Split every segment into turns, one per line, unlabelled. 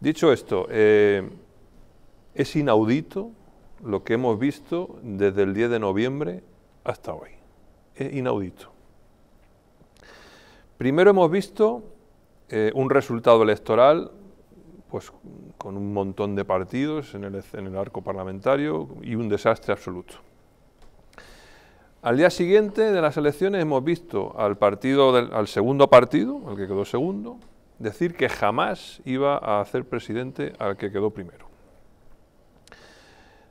Dicho esto, eh, es inaudito lo que hemos visto desde el 10 de noviembre hasta hoy. Es inaudito. Primero hemos visto eh, un resultado electoral pues, con un montón de partidos en el, arco parlamentario y un desastre absoluto. Al día siguiente de las elecciones hemos visto al, partido al segundo partido, el que quedó segundo, decir que jamás iba a hacer presidente al que quedó primero.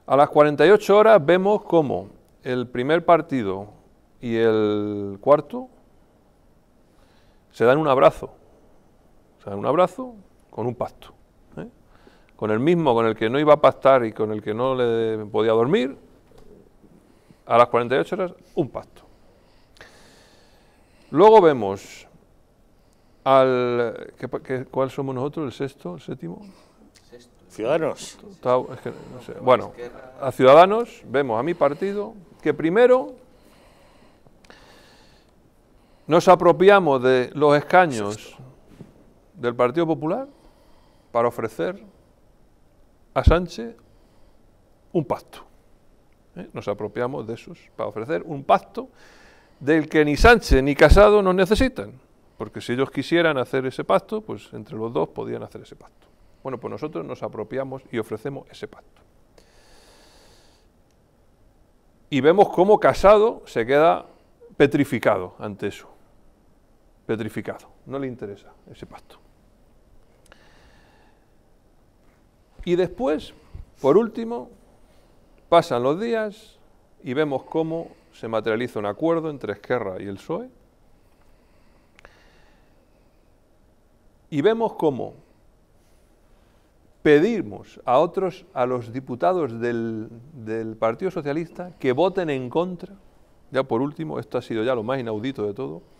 A las 48 horas vemos cómo el primer partido y el cuarto se dan un abrazo. Se dan un abrazo con un pacto. ¿eh? Con el mismo con el que no iba a pactar y con el que no le podía dormir, a las 48 horas un pacto. Luego vemos al ¿qué, cuál somos nosotros? ¿El sexto? ¿El séptimo? Ciudadanos. Bueno, a Ciudadanos vemos a mi partido que primero nos apropiamos de los escaños del Partido Popular para ofrecer a Sánchez un pacto. ¿eh? Nos apropiamos de esos para ofrecer un pacto del que ni Sánchez ni Casado nos necesitan. Porque si ellos quisieran hacer ese pacto, pues entre los dos podían hacer ese pacto. Bueno, pues nosotros nos apropiamos y ofrecemos ese pacto. Y vemos cómo Casado se queda petrificado ante eso. Petrificado. No le interesa ese pacto. Y después, por último, pasan los días y vemos cómo se materializa un acuerdo entre Esquerra y el PSOE Y vemos cómo pedimos a otros, a los diputados del, del Partido Socialista, que voten en contra. Ya por último, esto ha sido ya lo más inaudito de todo